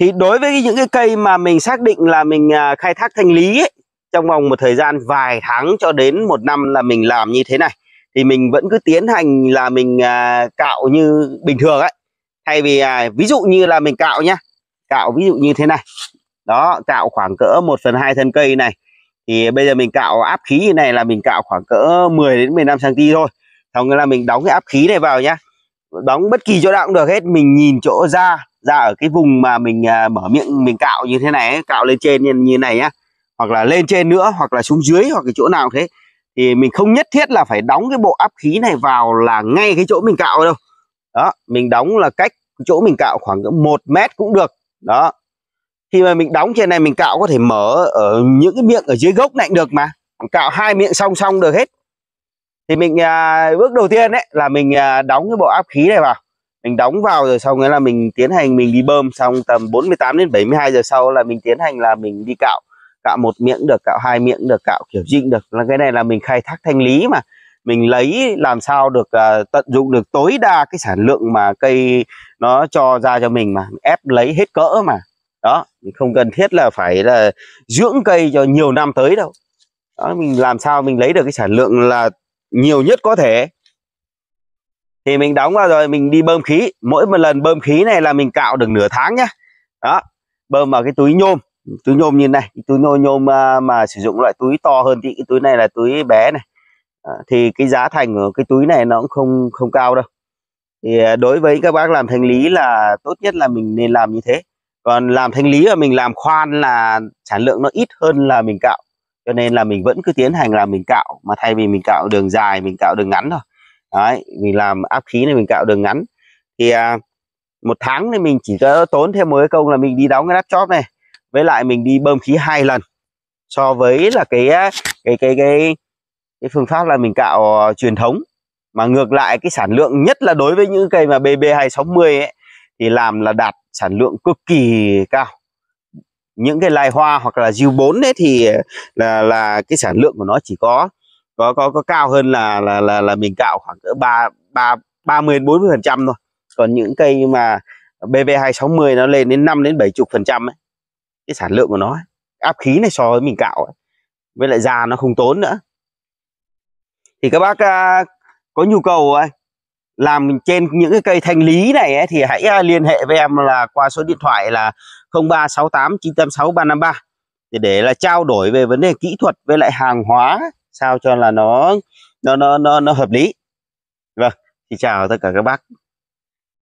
thì đối với những cái cây mà mình xác định là mình à, khai thác thanh lý ấy, trong vòng một thời gian vài tháng cho đến một năm là mình làm như thế này thì mình vẫn cứ tiến hành là mình à, cạo như bình thường ấy thay vì à, ví dụ như là mình cạo nhá cạo ví dụ như thế này đó cạo khoảng cỡ 1 phần hai thân cây này thì bây giờ mình cạo áp khí như này là mình cạo khoảng cỡ 10 đến 15 cm thôi xong là mình đóng cái áp khí này vào nhá đóng bất kỳ chỗ nào cũng được hết mình nhìn chỗ ra ra ở cái vùng mà mình à, mở miệng mình cạo như thế này cạo lên trên như, như này nhá hoặc là lên trên nữa hoặc là xuống dưới hoặc cái chỗ nào thế thì mình không nhất thiết là phải đóng cái bộ áp khí này vào là ngay cái chỗ mình cạo đâu đó mình đóng là cách chỗ mình cạo khoảng một mét cũng được đó khi mà mình đóng trên này mình cạo có thể mở ở những cái miệng ở dưới gốc này cũng được mà mình cạo hai miệng song song được hết thì mình à, bước đầu tiên đấy là mình à, đóng cái bộ áp khí này vào mình đóng vào rồi sau nghĩa là mình tiến hành mình đi bơm xong tầm 48 đến 72 giờ sau là mình tiến hành là mình đi cạo cạo một miệng được cạo hai miệng được cạo kiểu dinh được là cái này là mình khai thác thanh lý mà mình lấy làm sao được uh, tận dụng được tối đa cái sản lượng mà cây nó cho ra cho mình mà ép lấy hết cỡ mà đó không cần thiết là phải là dưỡng cây cho nhiều năm tới đâu đó, mình làm sao mình lấy được cái sản lượng là nhiều nhất có thể thì mình đóng vào rồi mình đi bơm khí mỗi một lần bơm khí này là mình cạo được nửa tháng nhá đó bơm vào cái túi nhôm túi nhôm như này túi nhôm nhôm à, mà sử dụng loại túi to hơn thì cái túi này là túi bé này à, thì cái giá thành của cái túi này nó cũng không không cao đâu thì à, đối với các bác làm thanh lý là tốt nhất là mình nên làm như thế còn làm thanh lý mà mình làm khoan là sản lượng nó ít hơn là mình cạo cho nên là mình vẫn cứ tiến hành là mình cạo mà thay vì mình cạo đường dài mình cạo đường ngắn thôi đấy mình làm áp khí này mình cạo đường ngắn thì à, một tháng thì mình chỉ có tốn thêm mới công là mình đi đóng cái nắp chóp này với lại mình đi bơm khí hai lần so với là cái à, cái cái cái cái phương pháp là mình cạo ờ, truyền thống mà ngược lại cái sản lượng nhất là đối với những cây mà BB hai sáu mươi thì làm là đạt sản lượng cực kỳ cao những cái lai hoa hoặc là diêu bốn đấy thì ờ, là là cái sản lượng của nó chỉ có có có có cao hơn là là là, là mình cạo khoảng cỡ ba ba ba mươi bốn mươi phần trăm thôi còn những cây mà BV 260 nó lên đến 5 đến 70 phần trăm cái sản lượng của nó áp khí này so với mình cạo ấy. với lại già nó không tốn nữa thì các bác à, có nhu cầu ấy, làm trên những cái cây thanh lý này ấy, thì hãy à, liên hệ với em là qua số điện thoại là 0368 986 353 để, để là trao đổi về vấn đề kỹ thuật với lại hàng hóa sao cho là nó nó nó nó, nó hợp lý vâng thì chào tất cả các bác